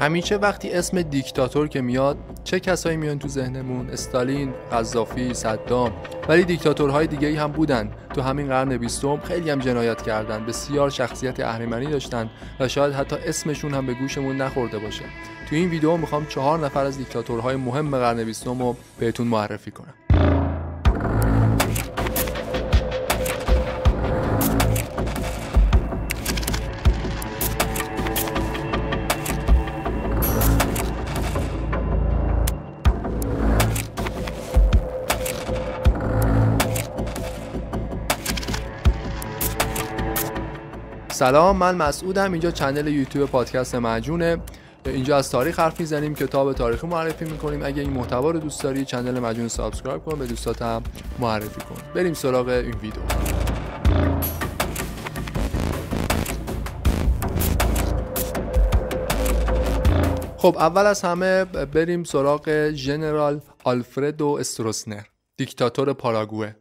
همیشه وقتی اسم دیکتاتور که میاد چه کسایی میان تو ذهنمون استالین، قذافی، صدام ولی دیکتاتورهای دیگه ای هم بودن تو همین قرن بیستم خیلی هم جنایت کردن بسیار شخصیت اهریمنی داشتن و شاید حتی اسمشون هم به گوشمون نخورده باشه تو این ویدیو میخوام چهار نفر از دیکتاتورهای مهم قرن بیستم رو بهتون معرفی کنم سلام من مسعودم اینجا چنل یوتیوب پادکست مجونه اینجا از تاریخ حرف میزنیم کتاب تاریخی معرفی میکنیم اگه این محتوا رو دوست داری چنل مجون سابسکرایب کن به دوستاتم معرفی کن بریم سراغ این ویدیو خب اول از همه بریم سراغ ژنرال آلفردو استروسنر دیکتاتور پاراگوه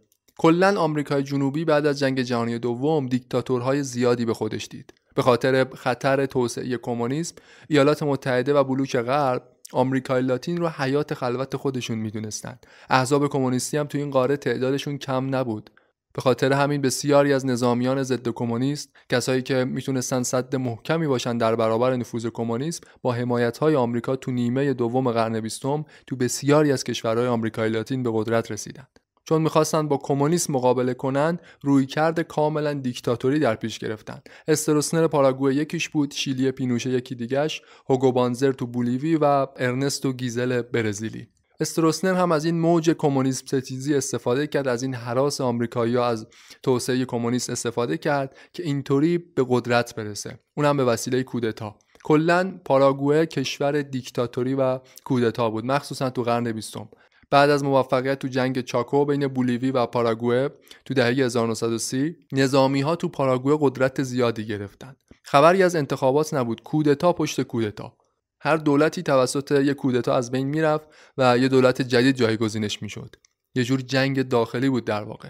کلا آمریکای جنوبی بعد از جنگ جهانی دوم دیکتاتورهای زیادی به خودش دید به خاطر خطر توسعه کمونیسم ایالات متحده و بلوک غرب آمریکای لاتین رو حیات خلوت خودشون میدونستند احزاب کمونیستی هم تو این قاره تعدادشون کم نبود به خاطر همین بسیاری از نظامیان ضد کمونیست کسایی که میتونستند صد محکمی باشن در برابر نفوذ کمونیسم با حمایت آمریکا تو نیمه دوم قرن بیستم تو بسیاری از کشورهای آمریکای لاتین به قدرت رسیدند چون میخواستند با کمونیسم مقابله کنند رویکرد کاملا دیکتاتوری در پیش گرفتند استروسنر پاراگوه یکیش بود شیلی پینوشه یکی دیگش هوگو بانزر تو بولیوی و ارنستو گیزل برزیلی استروسنر هم از این موج کمونیسم ستیزی استفاده کرد از این حراس آمریکایی از توسعه کمونیست استفاده کرد که اینطوری به قدرت برسه اونم به وسیله کودتا کلا پاراگوه کشور دیکتاتوری و کودتا بود مخصوصا تو قرن بیستم بعد از موفقیت تو جنگ چاکو بین بولیوی و پاراگوئه تو دهه 1930 نظامی ها تو پاراگوئه قدرت زیادی گرفتند. خبری از انتخابات نبود کودتا پشت کودتا هر دولتی توسط یک کودتا از بین میرفت و یه دولت جدید جایگزینش میشد یه جور جنگ داخلی بود در واقع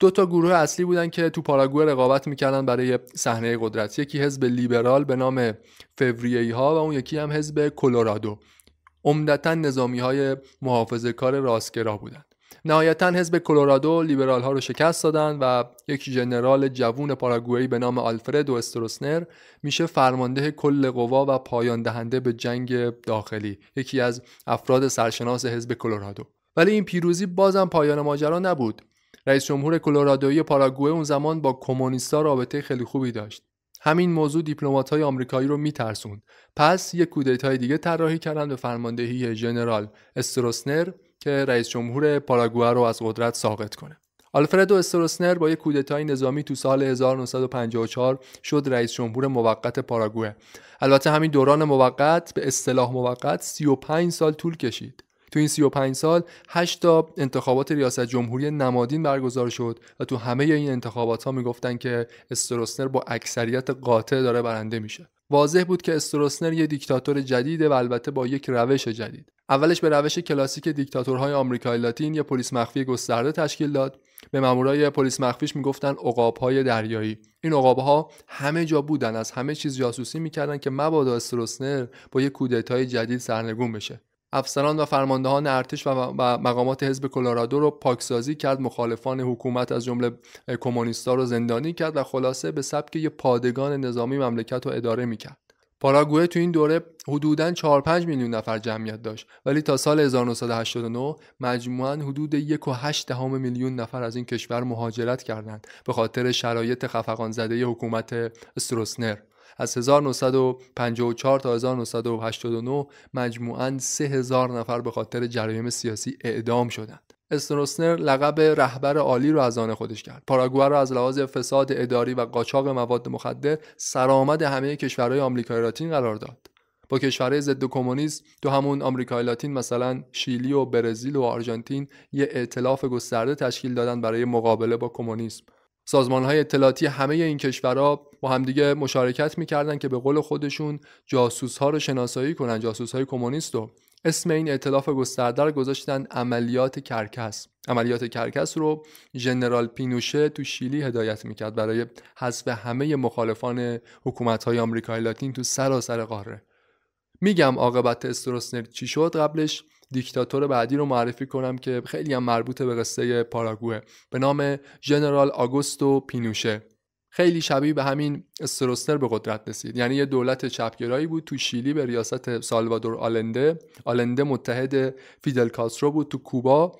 دو تا گروه اصلی بودن که تو پاراگوئه رقابت میکردن برای صحنه قدرت یکی حزب لیبرال به نام فوریه ها و اون یکی هم حزب کلرادو عمدتا نظامی های محافظه کار راستگرا بودند نهایتا حزب کلرادو لیبرال ها رو شکست دادند و یک ژنرال جوون پاراگوئی به نام و استروسنر میشه فرمانده کل قوا و پایان دهنده به جنگ داخلی یکی از افراد سرشناس حزب کلرادو ولی این پیروزی بازم پایان ماجرا نبود رئیس جمهور کلرادویی پاراگوئه اون زمان با کمونیستا رابطه خیلی خوبی داشت همین موضوع دیپلومات های آمریکایی رو میترسوند پس یک کودتای دیگه طراحی کردن به فرماندهی ژنرال استروسنر که رئیس جمهور پاراگوه رو از قدرت ساقط کنه آلفردو استروسنر با یک کودتای نظامی تو سال 1954 شد رئیس جمهور موقت پاراگوه. البته همین دوران موقت به اصطلاح موقت 35 سال طول کشید تو این 35 سال 8 تا انتخابات ریاست جمهوری نمادین برگزار شد و تو همه این انتخابات ها میگفتن که استروسنر با اکثریت قاطع داره برنده میشه واضح بود که استروسنر یه دیکتاتور جدیده و البته با یک روش جدید اولش به روش کلاسیک دیکتاتورهای آمریکای لاتین یه پلیس مخفی گسترده تشکیل داد به مامورای پلیس مخفیش میگفتن عقابهای دریایی این عقابها همه جا بودن از همه چیز جاسوسی میکردن که مبادا استروسنر با یه کودتای جدید سرنگون بشه افسران و فرماندهان ارتش و مقامات حزب کلرادو رو پاکسازی کرد مخالفان حکومت از جمله کمونیستا رو زندانی کرد و خلاصه به سبک یه پادگان نظامی مملکت رو اداره میکرد پاراگوئه تو این دوره حدوداً 4 5 میلیون نفر جمعیت داشت ولی تا سال 1989 مجموعاً حدود 1.8 میلیون نفر از این کشور مهاجرت کردند به خاطر شرایط خفقان زده حکومت استروسنر از 1954 تا 1989 مجموعاً 3000 نفر به خاطر جرایم سیاسی اعدام شدند. استروسنر لقب رهبر عالی رو از آن خودش کرد. پاراگوئه را از لحاظ فساد اداری و قاچاق مواد مخدر سرآمد همه کشورهای آمریکای لاتین قرار داد. با کشورهای ضد کمونیسم تو همون آمریکای لاتین مثلا شیلی و برزیل و آرژانتین یه ائتلاف گسترده تشکیل دادن برای مقابله با کمونیسم سازمان های اطلاعاتی همه این کشورها با همدیگه مشارکت میکردن که به قول خودشون جاسوس ها رو شناسایی کنن جاسوس های کمونیست رو اسم این اطلاف گسترده رو گذاشتن عملیات کرکس عملیات کرکس رو ژنرال پینوشه تو شیلی هدایت میکرد برای حذف همه مخالفان حکومت های آمریکای لاتین تو سراسر قاره میگم عاقبت استروسنر چی شد قبلش دیکتاتور بعدی رو معرفی کنم که خیلی هم مربوط به قصه پاراگوه به نام ژنرال آگوستو پینوشه خیلی شبیه به همین استروستر به قدرت رسید یعنی یه دولت چپگرایی بود تو شیلی به ریاست سالوادور آلنده آلنده متحد فیدل کاسترو بود تو کوبا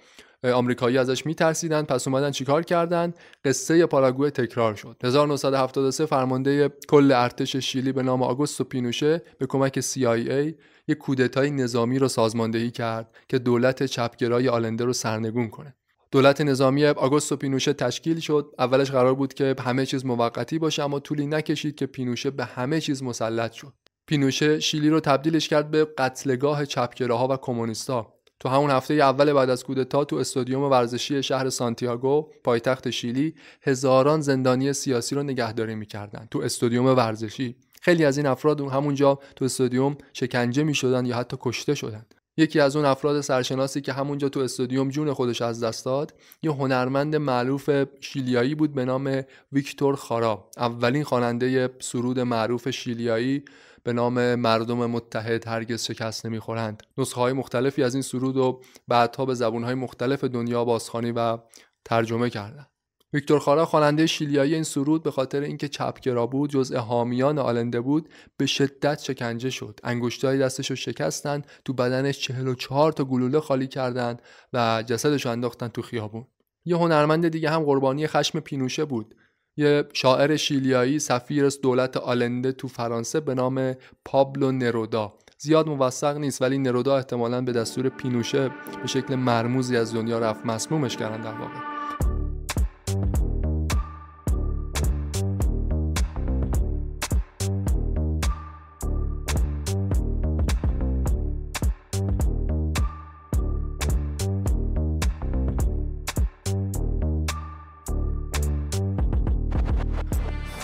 آمریکایی ازش میترسیدن پس اومدن چیکار کردن قصه پاراگوه تکرار شد 1973 فرمانده کل ارتش شیلی به نام آگوستو پینوشه به کمک CIA یک کودتای نظامی رو سازماندهی کرد که دولت چپگرای آلنده رو سرنگون کنه دولت نظامی آگوستو پینوشه تشکیل شد اولش قرار بود که همه چیز موقتی باشه اما طولی نکشید که پینوشه به همه چیز مسلط شد پینوشه شیلی رو تبدیلش کرد به قتلگاه چپگراها و کمونیستا تو همون هفته اول بعد از کودتا تو استادیوم ورزشی شهر سانتیاگو پایتخت شیلی هزاران زندانی سیاسی رو نگهداری میکردن تو استادیوم ورزشی خیلی از این افراد همونجا تو استادیوم شکنجه میشدن یا حتی کشته شدن یکی از اون افراد سرشناسی که همونجا تو استادیوم جون خودش از دست داد یه هنرمند معروف شیلیایی بود به نام ویکتور خارا اولین خواننده سرود معروف شیلیایی به نام مردم متحد هرگز شکست نمیخورند نسخه های مختلفی از این سرود و بعدها به زبون های مختلف دنیا بازخوانی و ترجمه کردند ویکتور خارا خواننده شیلیایی این سرود به خاطر اینکه چپگرا بود جزء حامیان آلنده بود به شدت شکنجه شد انگشتهای دستش رو شکستند تو بدنش 44 تا گلوله خالی کردند و جسدش انداختن تو خیابون یه هنرمند دیگه هم قربانی خشم پینوشه بود یه شاعر شیلیایی سفیر دولت آلنده تو فرانسه به نام پابلو نرودا زیاد موثق نیست ولی نرودا احتمالا به دستور پینوشه به شکل مرموزی از دنیا رفت مسمومش کردن در واقع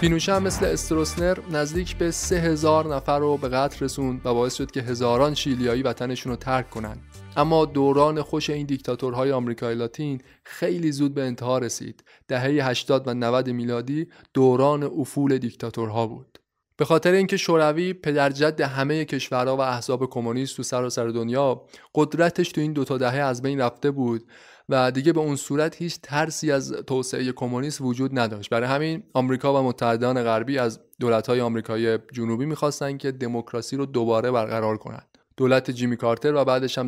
فینوشه هم مثل استروسنر نزدیک به 3000 نفر رو به قتل رسوند و باعث شد که هزاران شیلیایی وطنشون رو ترک کنند. اما دوران خوش این دیکتاتورهای آمریکای لاتین خیلی زود به انتها رسید. دهه 80 و 90 میلادی دوران افول دیکتاتورها بود. به خاطر اینکه شوروی پدرجد همه کشورها و احزاب کمونیست تو سراسر سر دنیا قدرتش تو این دو تا دهه از بین رفته بود و دیگه به اون صورت هیچ ترسی از توسعه کمونیست وجود نداشت برای همین آمریکا و متحدان غربی از دولت‌های آمریکای جنوبی میخواستند که دموکراسی رو دوباره برقرار کنند دولت جیمی کارتر و بعدش هم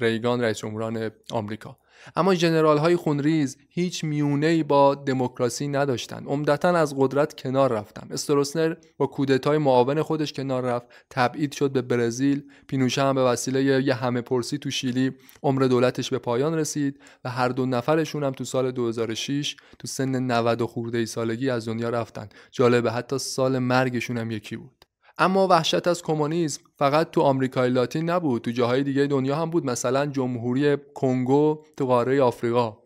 ریگان رئیس جمهوران آمریکا اما جنرال های خونریز هیچ میونه با دموکراسی نداشتند عمدتا از قدرت کنار رفتند استروسنر با کودتای معاون خودش کنار رفت تبعید شد به برزیل پینوشه هم به وسیله یه همه پرسی تو شیلی عمر دولتش به پایان رسید و هر دو نفرشون هم تو سال 2006 تو سن 90 خورده ای سالگی از دنیا رفتن جالبه حتی سال مرگشون هم یکی بود اما وحشت از کمونیسم فقط تو آمریکای لاتین نبود تو جاهای دیگه دنیا هم بود مثلا جمهوری کنگو تو قاره آفریقا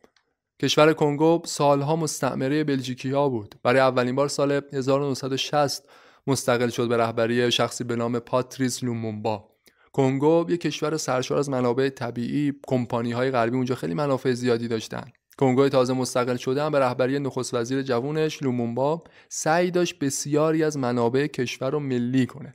کشور کنگو سالها مستعمره بلژیکی ها بود برای اولین بار سال 1960 مستقل شد به رهبری شخصی به نام پاتریس لومومبا کنگو یه کشور سرشار از منابع طبیعی کمپانی های غربی اونجا خیلی منافع زیادی داشتن کنگوی تازه مستقل شده هم به رهبری نخست وزیر جوونش لومونبا سعی داشت بسیاری از منابع کشور رو ملی کنه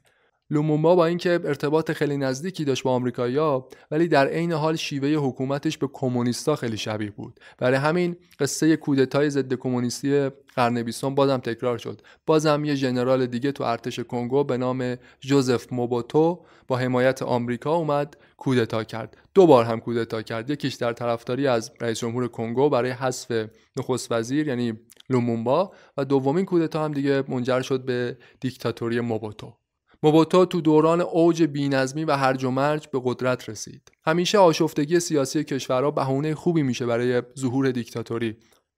لومومبا با اینکه ارتباط خیلی نزدیکی داشت با آمریکایی‌ها ولی در عین حال شیوه حکومتش به کمونیستا خیلی شبیه بود برای همین قصه کودتای ضد کمونیستی قرن بیستم بازم تکرار شد بازم یه ژنرال دیگه تو ارتش کنگو به نام جوزف موبوتو با حمایت آمریکا اومد کودتا کرد دو بار هم کودتا کرد یکیش در طرفداری از رئیس جمهور کنگو برای حذف نخست وزیر یعنی لومومبا و دومین کودتا هم دیگه منجر شد به دیکتاتوری موبوتو موبوتا تو دوران اوج بینظمی و هرج و مرج به قدرت رسید. همیشه آشفتگی سیاسی کشورها بهونه خوبی میشه برای ظهور دیکتاتوری.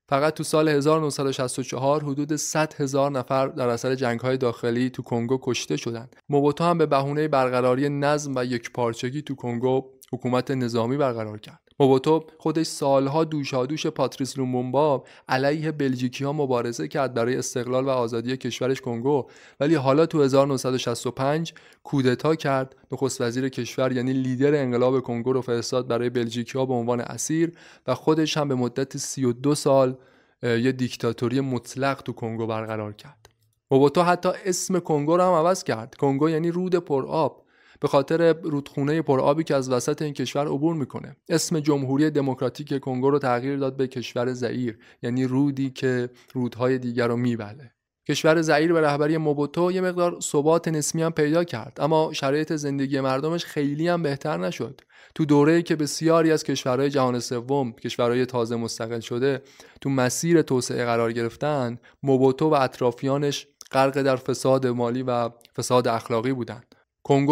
فقط تو سال 1964 حدود 100 هزار نفر در اثر جنگهای داخلی تو کنگو کشته شدند. موبوتا هم به بهونه برقراری نظم و یکپارچگی تو کنگو حکومت نظامی برقرار کرد. موبوتو خودش سالها دوشادوش پاتریس لومبا علیه بلژیکی ها مبارزه کرد برای استقلال و آزادی کشورش کنگو ولی حالا تو 1965 کودتا کرد نخست وزیر کشور یعنی لیدر انقلاب کنگو رو فرستاد برای بلژیکی ها به عنوان اسیر و خودش هم به مدت 32 سال یه دیکتاتوری مطلق تو کنگو برقرار کرد موبوتو حتی اسم کنگو رو هم عوض کرد کنگو یعنی رود آب به خاطر رودخونه پرآبی که از وسط این کشور عبور میکنه اسم جمهوری دموکراتیک کنگو رو تغییر داد به کشور زعیر یعنی رودی که رودهای دیگر رو میبله کشور زعیر به رهبری موبوتو یه مقدار ثبات نسمی هم پیدا کرد اما شرایط زندگی مردمش خیلی هم بهتر نشد تو دوره‌ای که بسیاری از کشورهای جهان سوم کشورهای تازه مستقل شده تو مسیر توسعه قرار گرفتن موبوتو و اطرافیانش غرق در فساد مالی و فساد اخلاقی بودند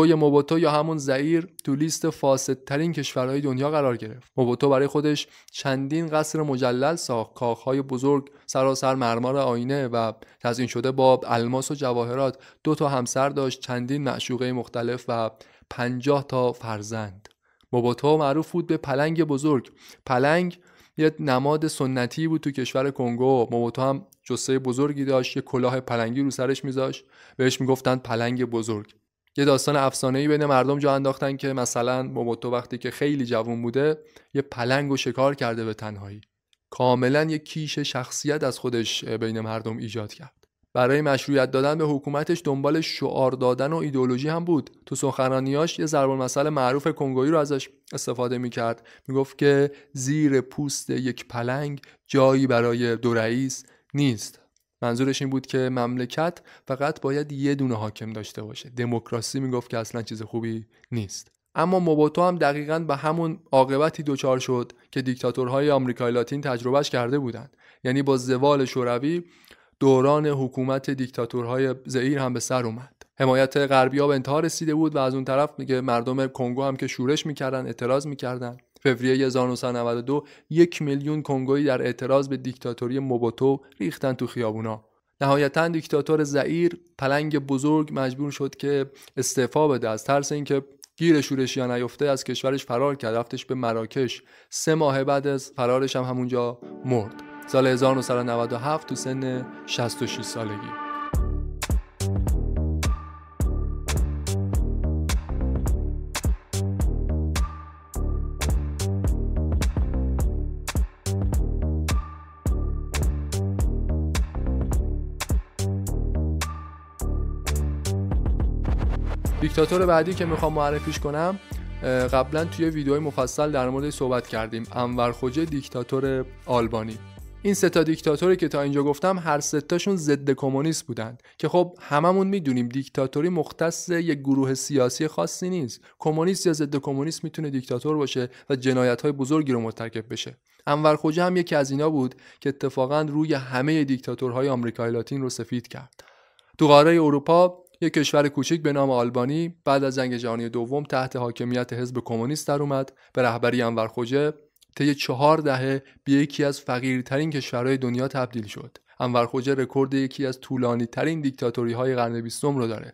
یا موبوتو یا همون زعیر تو لیست فاسدترین کشورهای دنیا قرار گرفت موبوتو برای خودش چندین قصر مجلل ساخت کاخهای بزرگ سراسر مرمار آینه و تزین شده با الماس و جواهرات دو تا همسر داشت چندین معشوقه مختلف و پنجاه تا فرزند موبوتو معروف بود به پلنگ بزرگ پلنگ یه نماد سنتی بود تو کشور کنگو موبوتو هم جسه بزرگی داشت یه کلاه پلنگی رو سرش میذاشت بهش میگفتند پلنگ بزرگ یه داستان افسانه ای بین مردم جا انداختن که مثلا موموتو وقتی که خیلی جوون بوده یه پلنگ و شکار کرده به تنهایی کاملا یه کیش شخصیت از خودش بین مردم ایجاد کرد برای مشروعیت دادن به حکومتش دنبال شعار دادن و ایدولوژی هم بود تو سخنرانیاش یه ضرب المثل معروف کنگویی رو ازش استفاده میکرد میگفت که زیر پوست یک پلنگ جایی برای دو رئیس نیست منظورش این بود که مملکت فقط باید یه دونه حاکم داشته باشه دموکراسی میگفت که اصلا چیز خوبی نیست اما موبوتو هم دقیقا به همون عاقبتی دچار شد که دیکتاتورهای آمریکای لاتین تجربهش کرده بودند یعنی با زوال شوروی دوران حکومت دیکتاتورهای زئیر هم به سر اومد حمایت غربی ها به انتها رسیده بود و از اون طرف میگه مردم کنگو هم که شورش میکردن اعتراض میکردن فوریه 1992 یک میلیون کنگویی در اعتراض به دیکتاتوری موبوتو ریختن تو خیابونا نهایتا دیکتاتور زعیر پلنگ بزرگ مجبور شد که استعفا بده از ترس اینکه گیر شورش یا نیفته از کشورش فرار کرد رفتش به مراکش سه ماه بعد از فرارش هم همونجا مرد سال 1997 تو سن 66 سالگی دیکتاتور بعدی که میخوام معرفیش کنم قبلا توی ویدیوهای مفصل در مورد صحبت کردیم انور خوجه دیکتاتور آلبانی این سه تا دیکتاتوری که تا اینجا گفتم هر ستاشون ضد کمونیست بودند. که خب هممون میدونیم دیکتاتوری مختص یک گروه سیاسی خاصی نیست کمونیست یا ضد کمونیست میتونه دیکتاتور باشه و جنایت های بزرگی رو مرتکب بشه انور خوجه هم یکی از اینا بود که اتفاقا روی همه دیکتاتورهای آمریکای لاتین رو سفید کرد تو قاره اروپا یک کشور کوچک به نام آلبانی بعد از جنگ جهانی دوم تحت حاکمیت حزب کمونیست در اومد به رهبری انور خوجه طی چهار دهه به یکی از فقیرترین کشورهای دنیا تبدیل شد انور خوجه رکورد یکی از طولانی ترین دیکتاتوری های قرن بیستم رو داره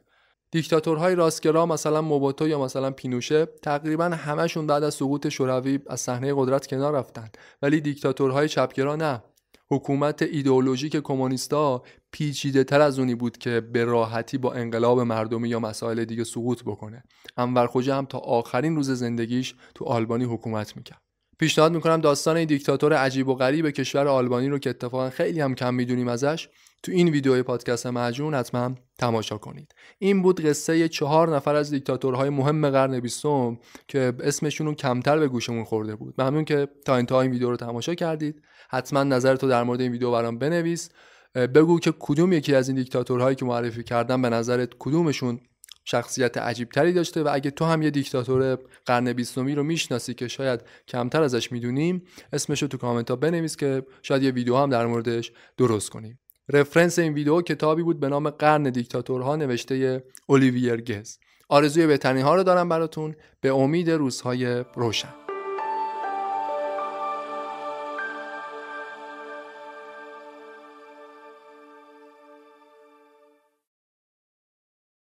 دیکتاتورهای راستگرا مثلا موباتو یا مثلا پینوشه تقریبا همشون بعد از سقوط شوروی از صحنه قدرت کنار رفتن ولی دیکتاتورهای چپگرا نه حکومت ایدئولوژیک کمونیستا پیچیده تر از اونی بود که به راحتی با انقلاب مردمی یا مسائل دیگه سقوط بکنه انور خوجه هم تا آخرین روز زندگیش تو آلبانی حکومت میکرد پیشنهاد میکنم داستان این دیکتاتور عجیب و غریب کشور آلبانی رو که اتفاقا خیلی هم کم میدونیم ازش تو این ویدیوی پادکست مجون حتما تماشا کنید این بود قصه چهار نفر از دیکتاتورهای مهم قرن بیستم که اسمشون کمتر به گوشمون خورده بود ممنون که تا انتها این ویدیو رو تماشا کردید حتما نظرتو در مورد این ویدیو برام بنویس بگو که کدوم یکی از این دیکتاتورهایی که معرفی کردم به نظرت کدومشون شخصیت عجیب تری داشته و اگه تو هم یه دیکتاتور قرن بیستمی رو میشناسی که شاید کمتر ازش میدونیم اسمش رو تو کامنت ها بنویس که شاید یه ویدیو هم در موردش درست کنیم رفرنس این ویدیو کتابی بود به نام قرن دیکتاتورها نوشته اولیویر گز آرزوی بهترین ها رو دارم براتون به امید روزهای روشن